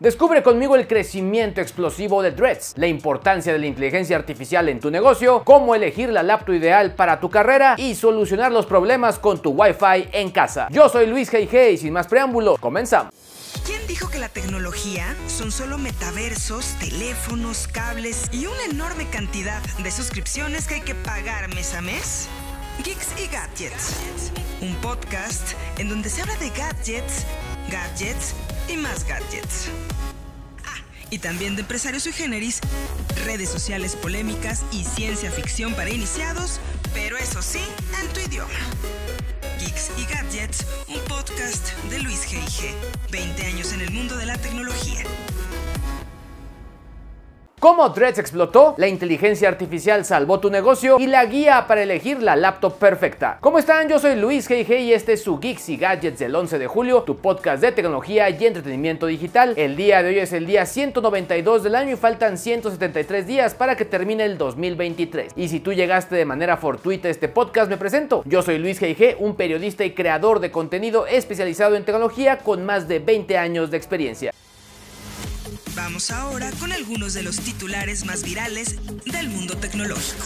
Descubre conmigo el crecimiento explosivo de Dreads, la importancia de la inteligencia artificial en tu negocio, cómo elegir la laptop ideal para tu carrera y solucionar los problemas con tu Wi-Fi en casa. Yo soy Luis G.I.G. y sin más preámbulo, comenzamos. ¿Quién dijo que la tecnología son solo metaversos, teléfonos, cables y una enorme cantidad de suscripciones que hay que pagar mes a mes? Geeks y Gadgets. Un podcast en donde se habla de gadgets, gadgets y más gadgets. Ah, y también de empresarios y generis, redes sociales polémicas y ciencia ficción para iniciados, pero eso sí, en tu idioma. Geeks y Gadgets, un podcast de Luis G.I.G. 20 años en el mundo de la tecnología cómo Dreads explotó, la inteligencia artificial salvó tu negocio y la guía para elegir la laptop perfecta. ¿Cómo están? Yo soy Luis GG y este es su Geeks y Gadgets del 11 de julio, tu podcast de tecnología y entretenimiento digital. El día de hoy es el día 192 del año y faltan 173 días para que termine el 2023. Y si tú llegaste de manera fortuita a este podcast, me presento. Yo soy Luis GG, un periodista y creador de contenido especializado en tecnología con más de 20 años de experiencia. Vamos ahora con algunos de los titulares más virales del mundo tecnológico.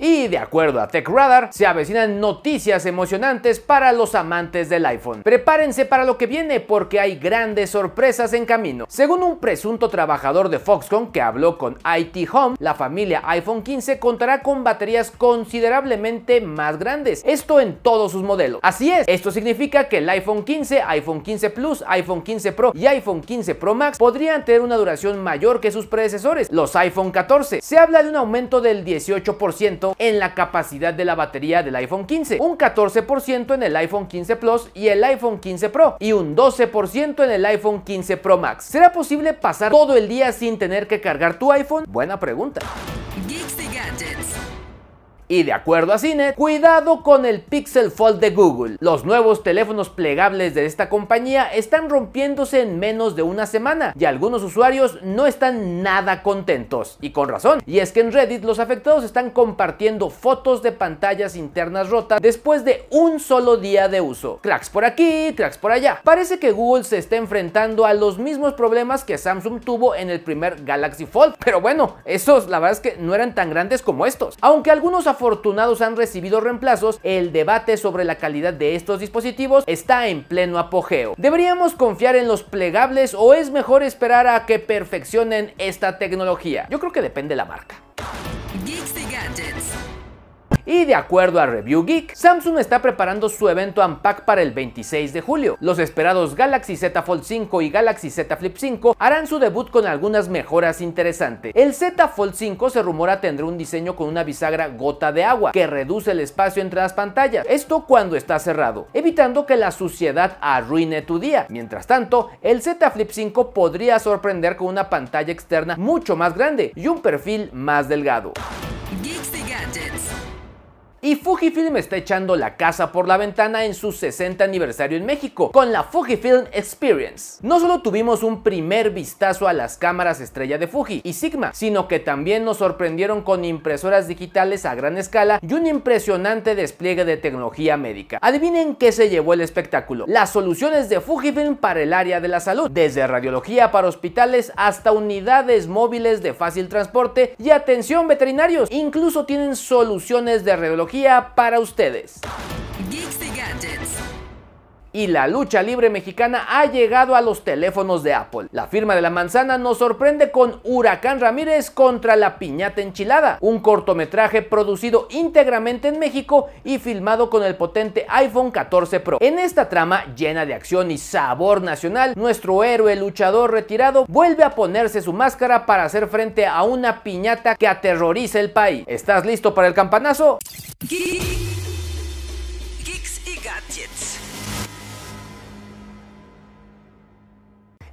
Y de acuerdo a TechRadar, se avecinan noticias emocionantes para los amantes del iPhone. Prepárense para lo que viene porque hay grandes sorpresas en camino. Según un presunto trabajador de Foxconn que habló con IT Home, la familia iPhone 15 contará con baterías considerablemente más grandes. Esto en todos sus modelos. Así es, esto significa que el iPhone 15, iPhone 15 Plus, iPhone 15 Pro y iPhone 15 Pro Max podrían tener una duración mayor que sus predecesores, los iPhone 14. Se habla de un aumento del 18% en la capacidad de la batería del iPhone 15, un 14% en el iPhone 15 Plus y el iPhone 15 Pro y un 12% en el iPhone 15 Pro Max. ¿Será posible pasar todo el día sin tener que cargar tu iPhone? Buena pregunta. Gadgets. Y de acuerdo a Cine, cuidado con el Pixel Fold de Google. Los nuevos teléfonos plegables de esta compañía están rompiéndose en menos de una semana y algunos usuarios no están nada contentos. Y con razón. Y es que en Reddit los afectados están compartiendo fotos de pantallas internas rotas después de un solo día de uso. Cracks por aquí, cracks por allá. Parece que Google se está enfrentando a los mismos problemas que Samsung tuvo en el primer Galaxy Fold. Pero bueno, esos la verdad es que no eran tan grandes como estos. Aunque algunos afortunados han recibido reemplazos, el debate sobre la calidad de estos dispositivos está en pleno apogeo. ¿Deberíamos confiar en los plegables o es mejor esperar a que perfeccionen esta tecnología? Yo creo que depende de la marca y de acuerdo a Review Geek, Samsung está preparando su evento Unpack para el 26 de julio. Los esperados Galaxy Z Fold 5 y Galaxy Z Flip 5 harán su debut con algunas mejoras interesantes. El Z Fold 5 se rumora tendrá un diseño con una bisagra gota de agua que reduce el espacio entre las pantallas, esto cuando está cerrado, evitando que la suciedad arruine tu día. Mientras tanto, el Z Flip 5 podría sorprender con una pantalla externa mucho más grande y un perfil más delgado. Y Fujifilm está echando la casa por la ventana en su 60 aniversario en México con la Fujifilm Experience. No solo tuvimos un primer vistazo a las cámaras estrella de Fuji y Sigma, sino que también nos sorprendieron con impresoras digitales a gran escala y un impresionante despliegue de tecnología médica. Adivinen qué se llevó el espectáculo. Las soluciones de Fujifilm para el área de la salud, desde radiología para hospitales hasta unidades móviles de fácil transporte y atención veterinarios. Incluso tienen soluciones de radiología para ustedes y la lucha libre mexicana ha llegado a los teléfonos de Apple. La firma de la manzana nos sorprende con Huracán Ramírez contra la piñata enchilada, un cortometraje producido íntegramente en México y filmado con el potente iPhone 14 Pro. En esta trama llena de acción y sabor nacional, nuestro héroe luchador retirado vuelve a ponerse su máscara para hacer frente a una piñata que aterroriza el país. ¿Estás listo para el campanazo?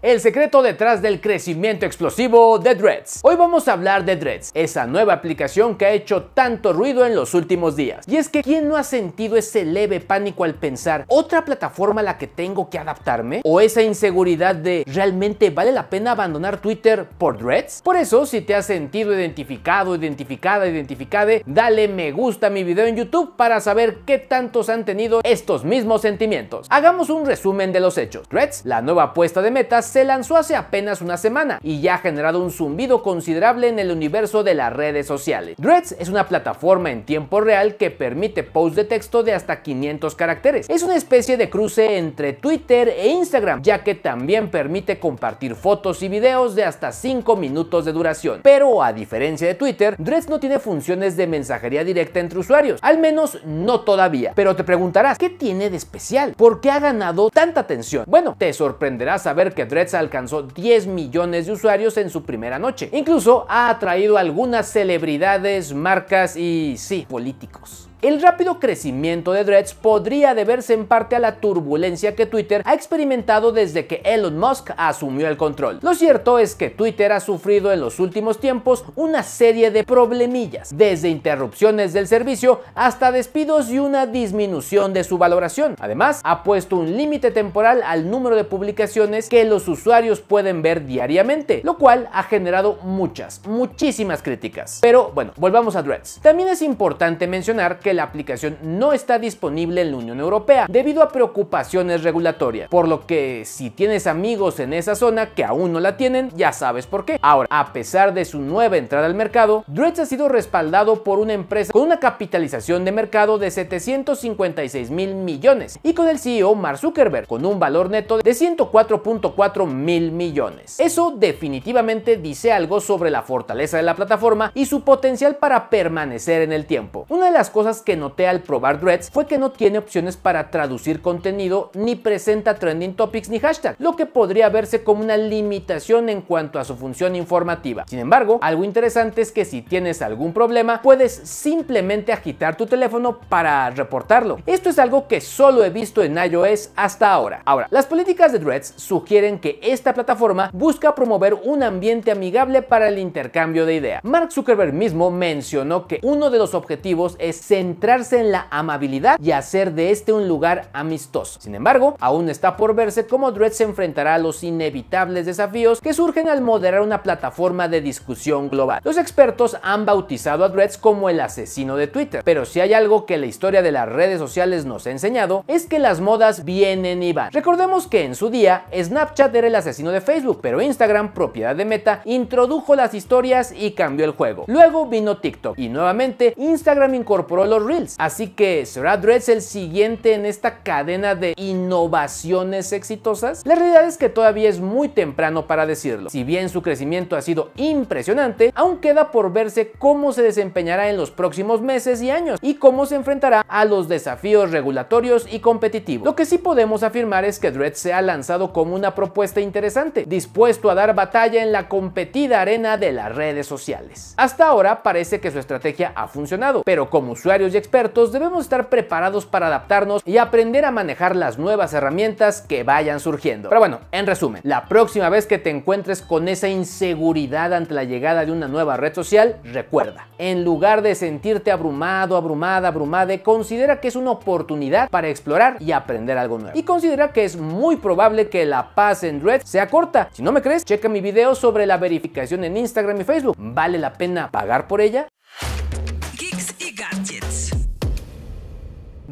el secreto detrás del crecimiento explosivo de Dreads. Hoy vamos a hablar de Dreads, esa nueva aplicación que ha hecho tanto ruido en los últimos días. Y es que, ¿quién no ha sentido ese leve pánico al pensar, otra plataforma a la que tengo que adaptarme? ¿O esa inseguridad de, ¿realmente vale la pena abandonar Twitter por Dreads? Por eso, si te has sentido identificado, identificada, identificada, dale me gusta a mi video en YouTube para saber qué tantos han tenido estos mismos sentimientos. Hagamos un resumen de los hechos. Dreads, la nueva apuesta de metas, se lanzó hace apenas una semana y ya ha generado un zumbido considerable en el universo de las redes sociales. Dreads es una plataforma en tiempo real que permite posts de texto de hasta 500 caracteres. Es una especie de cruce entre Twitter e Instagram, ya que también permite compartir fotos y videos de hasta 5 minutos de duración. Pero a diferencia de Twitter, Dreads no tiene funciones de mensajería directa entre usuarios, al menos no todavía. Pero te preguntarás, ¿qué tiene de especial? ¿Por qué ha ganado tanta atención? Bueno, te sorprenderá saber que Dreads alcanzó 10 millones de usuarios en su primera noche. Incluso ha atraído algunas celebridades, marcas y sí, políticos. El rápido crecimiento de Dreads podría deberse en parte a la turbulencia que Twitter ha experimentado desde que Elon Musk asumió el control. Lo cierto es que Twitter ha sufrido en los últimos tiempos una serie de problemillas, desde interrupciones del servicio hasta despidos y una disminución de su valoración. Además, ha puesto un límite temporal al número de publicaciones que los usuarios pueden ver diariamente, lo cual ha generado muchas, muchísimas críticas. Pero bueno, volvamos a Dreads. También es importante mencionar que la aplicación no está disponible en la Unión Europea debido a preocupaciones regulatorias, por lo que si tienes amigos en esa zona que aún no la tienen, ya sabes por qué. Ahora, a pesar de su nueva entrada al mercado, Dreads ha sido respaldado por una empresa con una capitalización de mercado de 756 mil millones y con el CEO Mark Zuckerberg con un valor neto de 104.4 mil millones. Eso definitivamente dice algo sobre la fortaleza de la plataforma y su potencial para permanecer en el tiempo. Una de las cosas que noté al probar Dreads fue que no tiene opciones para traducir contenido ni presenta trending topics ni hashtag, lo que podría verse como una limitación en cuanto a su función informativa. Sin embargo, algo interesante es que si tienes algún problema, puedes simplemente agitar tu teléfono para reportarlo. Esto es algo que solo he visto en iOS hasta ahora. Ahora, las políticas de Dreads sugieren que esta plataforma busca promover un ambiente amigable para el intercambio de ideas. Mark Zuckerberg mismo mencionó que uno de los objetivos es entrarse en la amabilidad y hacer de este un lugar amistoso. Sin embargo, aún está por verse cómo Dredd se enfrentará a los inevitables desafíos que surgen al moderar una plataforma de discusión global. Los expertos han bautizado a Dredd como el asesino de Twitter, pero si hay algo que la historia de las redes sociales nos ha enseñado es que las modas vienen y van. Recordemos que en su día Snapchat era el asesino de Facebook, pero Instagram, propiedad de Meta, introdujo las historias y cambió el juego. Luego vino TikTok y nuevamente Instagram incorporó los Reels. Así que, ¿será Dreads el siguiente en esta cadena de innovaciones exitosas? La realidad es que todavía es muy temprano para decirlo. Si bien su crecimiento ha sido impresionante, aún queda por verse cómo se desempeñará en los próximos meses y años y cómo se enfrentará a los desafíos regulatorios y competitivos. Lo que sí podemos afirmar es que Dreads se ha lanzado como una propuesta interesante, dispuesto a dar batalla en la competida arena de las redes sociales. Hasta ahora parece que su estrategia ha funcionado, pero como usuario y expertos debemos estar preparados para adaptarnos y aprender a manejar las nuevas herramientas que vayan surgiendo. Pero bueno, en resumen, la próxima vez que te encuentres con esa inseguridad ante la llegada de una nueva red social, recuerda, en lugar de sentirte abrumado, abrumada, abrumade, considera que es una oportunidad para explorar y aprender algo nuevo. Y considera que es muy probable que la paz en red sea corta. Si no me crees, checa mi video sobre la verificación en Instagram y Facebook. ¿Vale la pena pagar por ella?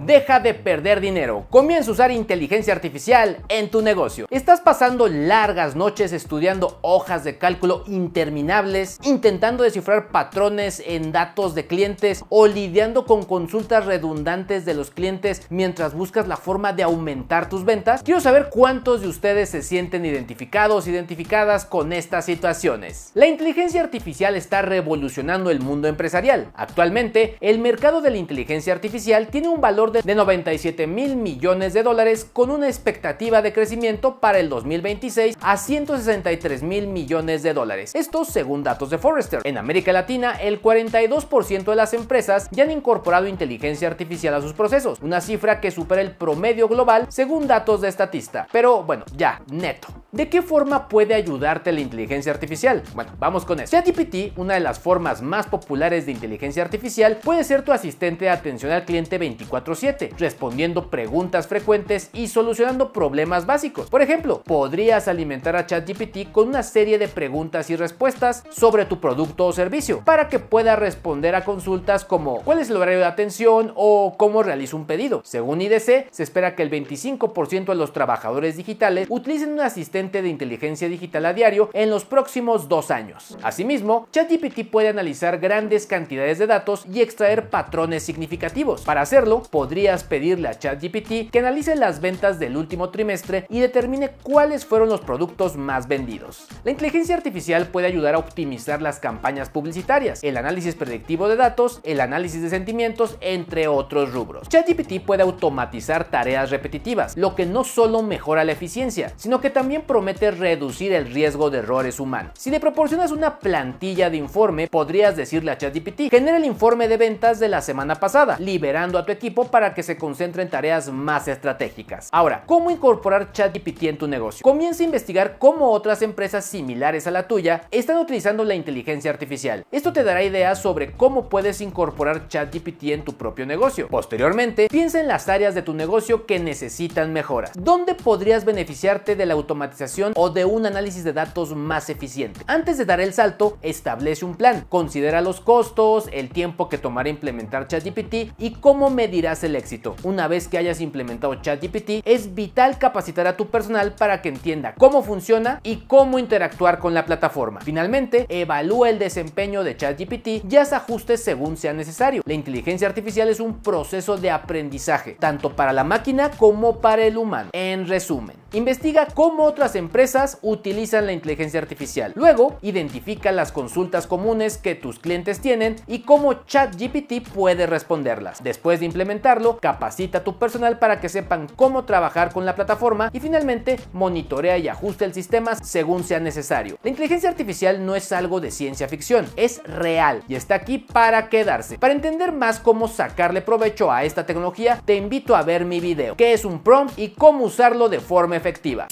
Deja de perder dinero. Comienza a usar inteligencia artificial en tu negocio. ¿Estás pasando largas noches estudiando hojas de cálculo interminables, intentando descifrar patrones en datos de clientes o lidiando con consultas redundantes de los clientes mientras buscas la forma de aumentar tus ventas? Quiero saber cuántos de ustedes se sienten identificados, identificadas con estas situaciones. La inteligencia artificial está revolucionando el mundo empresarial. Actualmente, el mercado de la inteligencia artificial tiene un valor de, 97 mil millones de dólares con una expectativa de crecimiento para el 2026 a 163 mil millones de dólares. Esto según datos de Forrester. En América Latina, el 42% de las empresas ya han incorporado inteligencia artificial a sus procesos, una cifra que supera el promedio global según datos de estatista. Pero bueno, ya, neto. ¿De qué forma puede ayudarte la inteligencia artificial? Bueno, vamos con eso. ChatGPT, una de las formas más populares de inteligencia artificial, puede ser tu asistente de atención al cliente 24 respondiendo preguntas frecuentes y solucionando problemas básicos. Por ejemplo, podrías alimentar a ChatGPT con una serie de preguntas y respuestas sobre tu producto o servicio para que pueda responder a consultas como cuál es el horario de atención o cómo realizo un pedido. Según IDC, se espera que el 25% de los trabajadores digitales utilicen un asistente de inteligencia digital a diario en los próximos dos años. Asimismo, ChatGPT puede analizar grandes cantidades de datos y extraer patrones significativos. Para hacerlo, podrías pedirle a ChatGPT que analice las ventas del último trimestre y determine cuáles fueron los productos más vendidos. La inteligencia artificial puede ayudar a optimizar las campañas publicitarias, el análisis predictivo de datos, el análisis de sentimientos, entre otros rubros. ChatGPT puede automatizar tareas repetitivas, lo que no solo mejora la eficiencia, sino que también promete reducir el riesgo de errores humanos. Si le proporcionas una plantilla de informe, podrías decirle a ChatGPT, genera el informe de ventas de la semana pasada, liberando a tu equipo para que se concentre en tareas más estratégicas. Ahora, ¿cómo incorporar ChatGPT en tu negocio? Comienza a investigar cómo otras empresas similares a la tuya están utilizando la inteligencia artificial. Esto te dará ideas sobre cómo puedes incorporar ChatGPT en tu propio negocio. Posteriormente, piensa en las áreas de tu negocio que necesitan mejoras. ¿Dónde podrías beneficiarte de la automatización o de un análisis de datos más eficiente? Antes de dar el salto, establece un plan. Considera los costos, el tiempo que tomará implementar ChatGPT y cómo medirás el éxito. Una vez que hayas implementado ChatGPT, es vital capacitar a tu personal para que entienda cómo funciona y cómo interactuar con la plataforma. Finalmente, evalúa el desempeño de ChatGPT y haz ajustes según sea necesario. La inteligencia artificial es un proceso de aprendizaje, tanto para la máquina como para el humano. En resumen, investiga cómo otras empresas utilizan la inteligencia artificial. Luego, identifica las consultas comunes que tus clientes tienen y cómo ChatGPT puede responderlas. Después de implementarlo, capacita a tu personal para que sepan cómo trabajar con la plataforma y finalmente monitorea y ajuste el sistema según sea necesario. La inteligencia artificial no es algo de ciencia ficción, es real y está aquí para quedarse. Para entender más cómo sacarle provecho a esta tecnología, te invito a ver mi video, qué es un prompt y cómo usarlo de forma efectiva.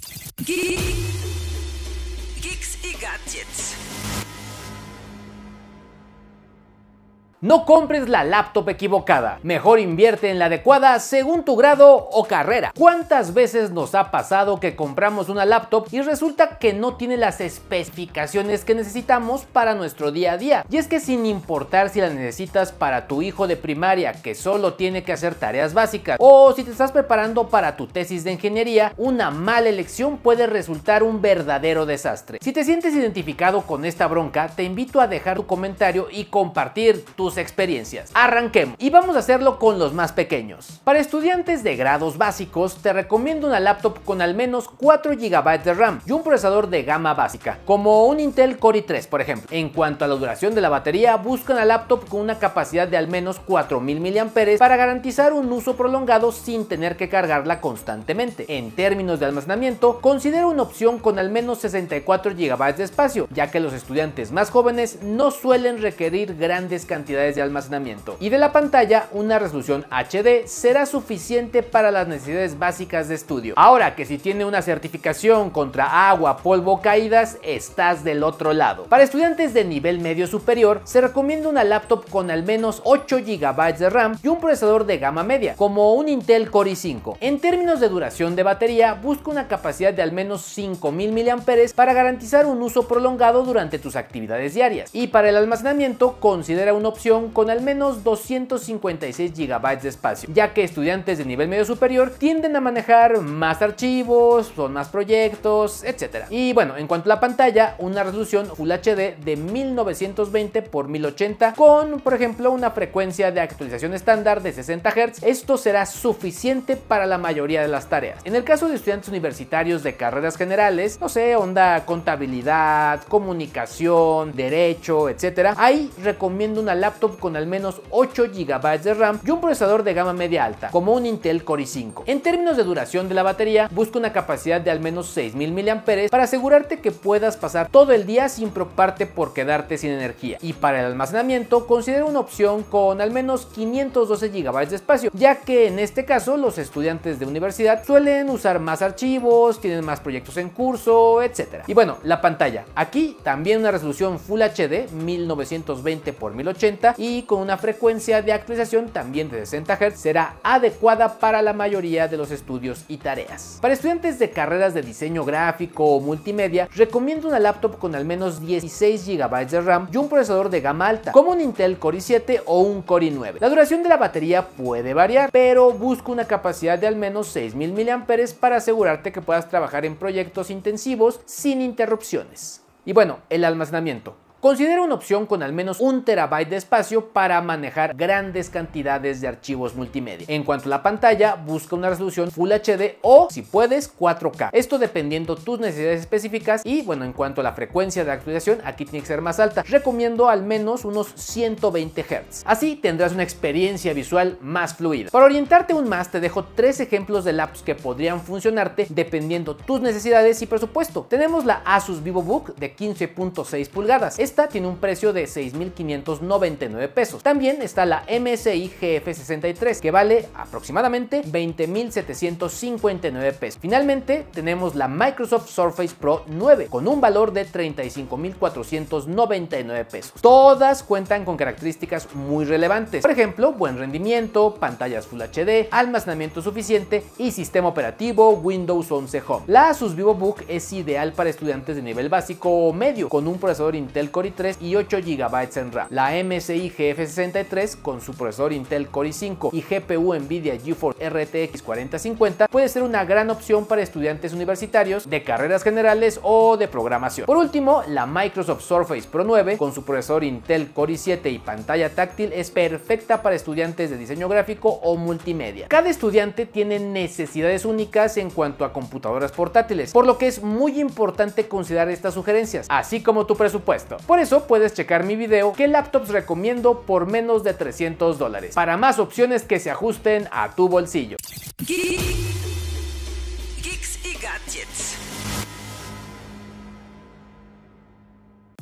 No compres la laptop equivocada, mejor invierte en la adecuada según tu grado o carrera. ¿Cuántas veces nos ha pasado que compramos una laptop y resulta que no tiene las especificaciones que necesitamos para nuestro día a día? Y es que sin importar si la necesitas para tu hijo de primaria que solo tiene que hacer tareas básicas o si te estás preparando para tu tesis de ingeniería, una mala elección puede resultar un verdadero desastre. Si te sientes identificado con esta bronca, te invito a dejar tu comentario y compartir tus experiencias. Arranquemos y vamos a hacerlo con los más pequeños. Para estudiantes de grados básicos, te recomiendo una laptop con al menos 4 GB de RAM y un procesador de gama básica, como un Intel Core i3 por ejemplo. En cuanto a la duración de la batería, busca una laptop con una capacidad de al menos 4000 mAh para garantizar un uso prolongado sin tener que cargarla constantemente. En términos de almacenamiento, considera una opción con al menos 64 GB de espacio, ya que los estudiantes más jóvenes no suelen requerir grandes cantidades de almacenamiento y de la pantalla, una resolución HD será suficiente para las necesidades básicas de estudio. Ahora que si tiene una certificación contra agua, polvo, caídas, estás del otro lado. Para estudiantes de nivel medio superior, se recomienda una laptop con al menos 8 GB de RAM y un procesador de gama media, como un Intel Core i5. En términos de duración de batería, busca una capacidad de al menos 5000 mAh para garantizar un uso prolongado durante tus actividades diarias. Y para el almacenamiento, considera una opción con al menos 256 GB de espacio, ya que estudiantes de nivel medio superior tienden a manejar más archivos, son más proyectos, etc. Y bueno, en cuanto a la pantalla, una resolución Full HD de 1920 x 1080 con, por ejemplo, una frecuencia de actualización estándar de 60 Hz, esto será suficiente para la mayoría de las tareas. En el caso de estudiantes universitarios de carreras generales, no sé, onda contabilidad, comunicación, derecho, etc., ahí recomiendo una laptop con al menos 8 GB de RAM y un procesador de gama media alta, como un Intel Core i5. En términos de duración de la batería, busca una capacidad de al menos 6.000 mAh para asegurarte que puedas pasar todo el día sin preocuparte por quedarte sin energía. Y para el almacenamiento, considera una opción con al menos 512 GB de espacio, ya que en este caso los estudiantes de universidad suelen usar más archivos, tienen más proyectos en curso, etc. Y bueno, la pantalla. Aquí también una resolución Full HD 1920 x 1080 y con una frecuencia de actualización también de 60 Hz será adecuada para la mayoría de los estudios y tareas. Para estudiantes de carreras de diseño gráfico o multimedia, recomiendo una laptop con al menos 16 GB de RAM y un procesador de gama alta, como un Intel Core i7 o un Core i9. La duración de la batería puede variar, pero busca una capacidad de al menos 6000 mAh para asegurarte que puedas trabajar en proyectos intensivos sin interrupciones. Y bueno, el almacenamiento. Considera una opción con al menos un terabyte de espacio para manejar grandes cantidades de archivos multimedia. En cuanto a la pantalla, busca una resolución Full HD o, si puedes, 4K. Esto dependiendo tus necesidades específicas y, bueno, en cuanto a la frecuencia de actualización, aquí tiene que ser más alta. Recomiendo al menos unos 120 Hz. Así tendrás una experiencia visual más fluida. Para orientarte aún más, te dejo tres ejemplos de laps que podrían funcionarte dependiendo tus necesidades y presupuesto. Tenemos la Asus VivoBook de 15.6 pulgadas. Esta tiene un precio de 6.599 pesos. También está la MSI GF63 que vale aproximadamente 20.759 pesos. Finalmente tenemos la Microsoft Surface Pro 9 con un valor de 35.499 pesos. Todas cuentan con características muy relevantes. Por ejemplo, buen rendimiento, pantallas Full HD, almacenamiento suficiente y sistema operativo Windows 11 Home. La Asus VivoBook es ideal para estudiantes de nivel básico o medio con un procesador Intel Core 3 y 8 GB en RAM. La MSI GF63 con su procesador Intel Core i5 y GPU Nvidia GeForce RTX 4050 puede ser una gran opción para estudiantes universitarios de carreras generales o de programación. Por último, la Microsoft Surface Pro 9 con su procesador Intel Core i7 y pantalla táctil es perfecta para estudiantes de diseño gráfico o multimedia. Cada estudiante tiene necesidades únicas en cuanto a computadoras portátiles, por lo que es muy importante considerar estas sugerencias, así como tu presupuesto. Por eso puedes checar mi video qué laptops recomiendo por menos de 300 dólares, para más opciones que se ajusten a tu bolsillo.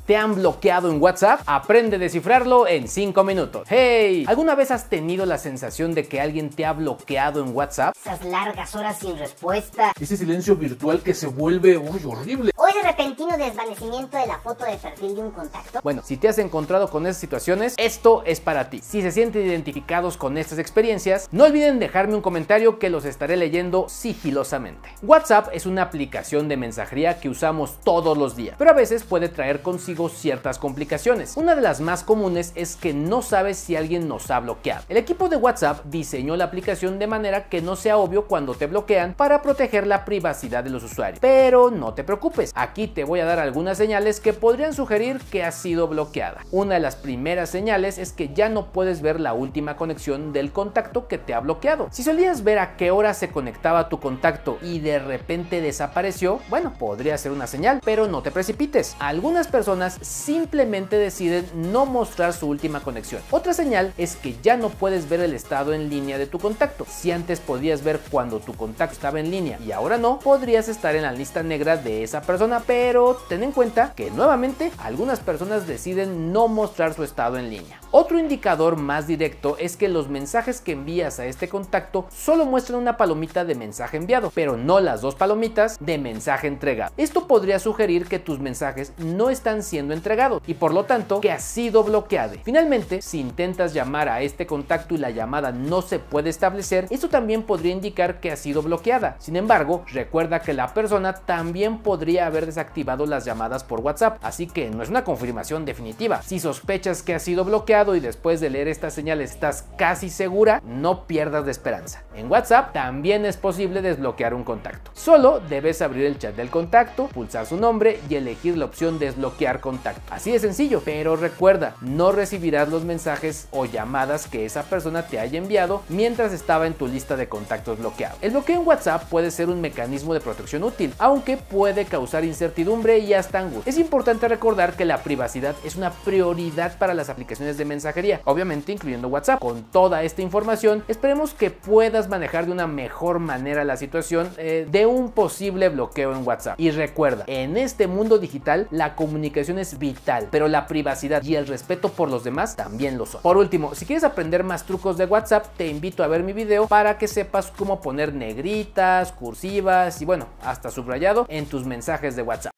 te han bloqueado en WhatsApp? Aprende a descifrarlo en 5 minutos. ¡Hey! ¿Alguna vez has tenido la sensación de que alguien te ha bloqueado en WhatsApp? Esas largas horas sin respuesta. Ese silencio virtual que se vuelve horrible. O el repentino desvanecimiento de la foto de perfil de un contacto. Bueno, si te has encontrado con esas situaciones, esto es para ti. Si se sienten identificados con estas experiencias, no olviden dejarme un comentario que los estaré leyendo sigilosamente. WhatsApp es una aplicación de mensajería que usamos todos los días, pero a veces puede traer consigo ciertas complicaciones. Una de las más comunes es que no sabes si alguien nos ha bloqueado. El equipo de WhatsApp diseñó la aplicación de manera que no sea obvio cuando te bloquean para proteger la privacidad de los usuarios. Pero no te preocupes, aquí te voy a dar algunas señales que podrían sugerir que has sido bloqueada. Una de las primeras señales es que ya no puedes ver la última conexión del contacto que te ha bloqueado. Si solías ver a qué hora se conectaba tu contacto y de repente desapareció, bueno, podría ser una señal, pero no te precipites. Algunas personas simplemente deciden no mostrar su última conexión. Otra señal es que ya no puedes ver el estado en línea de tu contacto. Si antes podías ver cuando tu contacto estaba en línea y ahora no, podrías estar en la lista negra de esa persona, pero ten en cuenta que nuevamente algunas personas deciden no mostrar su estado en línea. Otro indicador más directo es que los mensajes que envías a este contacto solo muestran una palomita de mensaje enviado, pero no las dos palomitas de mensaje entregado. Esto podría sugerir que tus mensajes no están siendo entregado y por lo tanto que ha sido bloqueado. Finalmente, si intentas llamar a este contacto y la llamada no se puede establecer, eso también podría indicar que ha sido bloqueada. Sin embargo, recuerda que la persona también podría haber desactivado las llamadas por WhatsApp, así que no es una confirmación definitiva. Si sospechas que ha sido bloqueado y después de leer esta señal estás casi segura, no pierdas de esperanza. En WhatsApp también es posible desbloquear un contacto. Solo debes abrir el chat del contacto, pulsar su nombre y elegir la opción desbloquear contacto. Así de sencillo, pero recuerda, no recibirás los mensajes o llamadas que esa persona te haya enviado mientras estaba en tu lista de contactos bloqueados. El bloqueo en WhatsApp puede ser un mecanismo de protección útil, aunque puede causar incertidumbre y hasta angustia. Es importante recordar que la privacidad es una prioridad para las aplicaciones de mensajería, obviamente incluyendo WhatsApp. Con toda esta información, esperemos que puedas manejar de una mejor manera la situación eh, de un posible bloqueo en WhatsApp. Y recuerda, en este mundo digital, la comunicación es vital, pero la privacidad y el respeto por los demás también lo son. Por último, si quieres aprender más trucos de WhatsApp, te invito a ver mi video para que sepas cómo poner negritas, cursivas y bueno, hasta subrayado en tus mensajes de WhatsApp.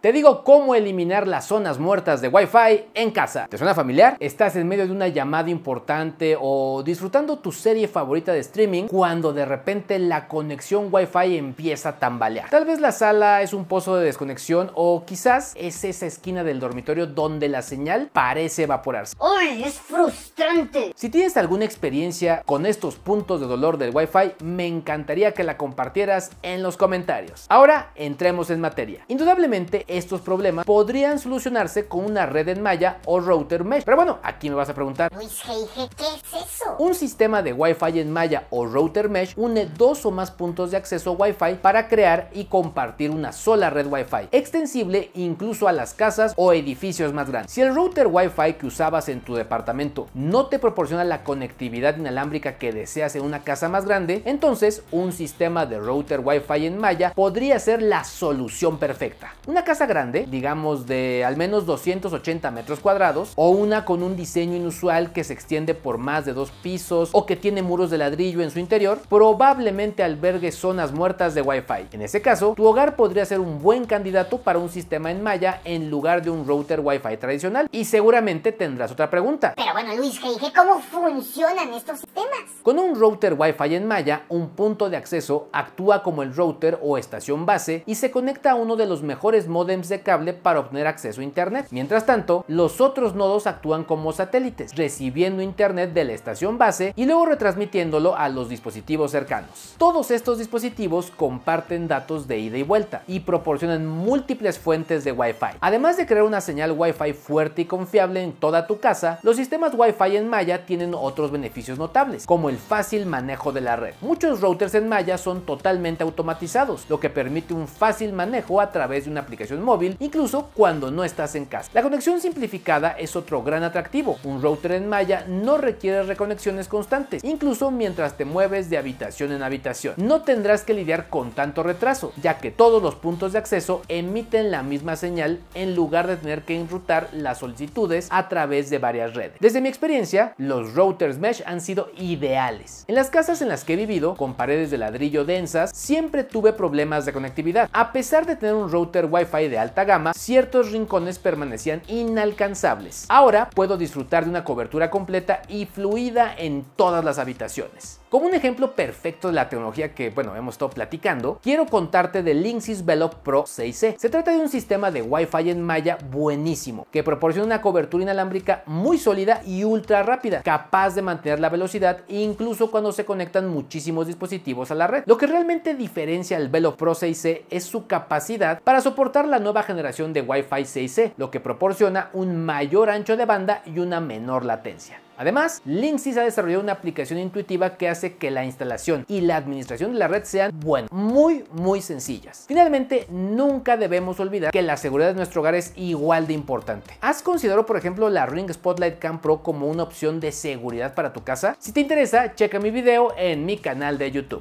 Te digo cómo eliminar las zonas muertas de Wi-Fi en casa. ¿Te suena familiar? Estás en medio de una llamada importante o disfrutando tu serie favorita de streaming cuando de repente la conexión Wi-Fi empieza a tambalear. Tal vez la sala es un pozo de desconexión o quizás es esa esquina del dormitorio donde la señal parece evaporarse. ¡Ay, es frustrante! Si tienes alguna experiencia con estos puntos de dolor del Wi-Fi, me encantaría que la compartieras en los comentarios. Ahora entremos en materia. Indudablemente estos problemas podrían solucionarse con una red en malla o router mesh. Pero bueno, aquí me vas a preguntar, ¿qué es eso? Un sistema de Wi-Fi en malla o router mesh une dos o más puntos de acceso Wi-Fi para crear y compartir una sola red Wi-Fi, extensible incluso a las casas o edificios más grandes. Si el router Wi-Fi que usabas en tu departamento no te proporciona la conectividad inalámbrica que deseas en una casa más grande, entonces un sistema de router Wi-Fi en malla podría ser la solución perfecta. Una casa grande, digamos de al menos 280 metros cuadrados, o una con un diseño inusual que se extiende por más de dos pisos o que tiene muros de ladrillo en su interior, probablemente albergue zonas muertas de Wi-Fi. En ese caso, tu hogar podría ser un buen candidato para un sistema en malla en lugar de un router Wi-Fi tradicional. Y seguramente tendrás otra pregunta. Pero bueno, Luis dije, ¿cómo funcionan estos sistemas? Con un router Wi-Fi en malla, un punto de acceso actúa como el router o estación base y se conecta a uno de los mejores modelos de cable para obtener acceso a Internet. Mientras tanto, los otros nodos actúan como satélites, recibiendo Internet de la estación base y luego retransmitiéndolo a los dispositivos cercanos. Todos estos dispositivos comparten datos de ida y vuelta y proporcionan múltiples fuentes de Wi-Fi. Además de crear una señal Wi-Fi fuerte y confiable en toda tu casa, los sistemas Wi-Fi en Maya tienen otros beneficios notables, como el fácil manejo de la red. Muchos routers en Maya son totalmente automatizados, lo que permite un fácil manejo a través de una aplicación móvil, incluso cuando no estás en casa. La conexión simplificada es otro gran atractivo. Un router en malla no requiere reconexiones constantes, incluso mientras te mueves de habitación en habitación. No tendrás que lidiar con tanto retraso, ya que todos los puntos de acceso emiten la misma señal en lugar de tener que enrutar las solicitudes a través de varias redes. Desde mi experiencia, los routers mesh han sido ideales. En las casas en las que he vivido, con paredes de ladrillo densas, siempre tuve problemas de conectividad. A pesar de tener un router Wi-Fi de alta gama, ciertos rincones permanecían inalcanzables. Ahora puedo disfrutar de una cobertura completa y fluida en todas las habitaciones. Como un ejemplo perfecto de la tecnología que, bueno, hemos estado platicando, quiero contarte del Linksys Veloc Pro 6C. Se trata de un sistema de Wi-Fi en malla buenísimo, que proporciona una cobertura inalámbrica muy sólida y ultra rápida, capaz de mantener la velocidad incluso cuando se conectan muchísimos dispositivos a la red. Lo que realmente diferencia al Veloc Pro 6C es su capacidad para soportar la nueva generación de Wi-Fi 6C, lo que proporciona un mayor ancho de banda y una menor latencia. Además, Linksys ha desarrollado una aplicación intuitiva que hace que la instalación y la administración de la red sean, bueno, muy, muy sencillas. Finalmente, nunca debemos olvidar que la seguridad de nuestro hogar es igual de importante. ¿Has considerado, por ejemplo, la Ring Spotlight Cam Pro como una opción de seguridad para tu casa? Si te interesa, checa mi video en mi canal de YouTube.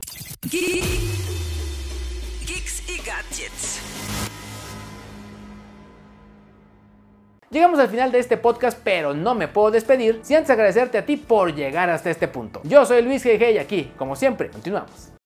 Llegamos al final de este podcast, pero no me puedo despedir sin antes agradecerte a ti por llegar hasta este punto. Yo soy Luis GG y aquí, como siempre, continuamos.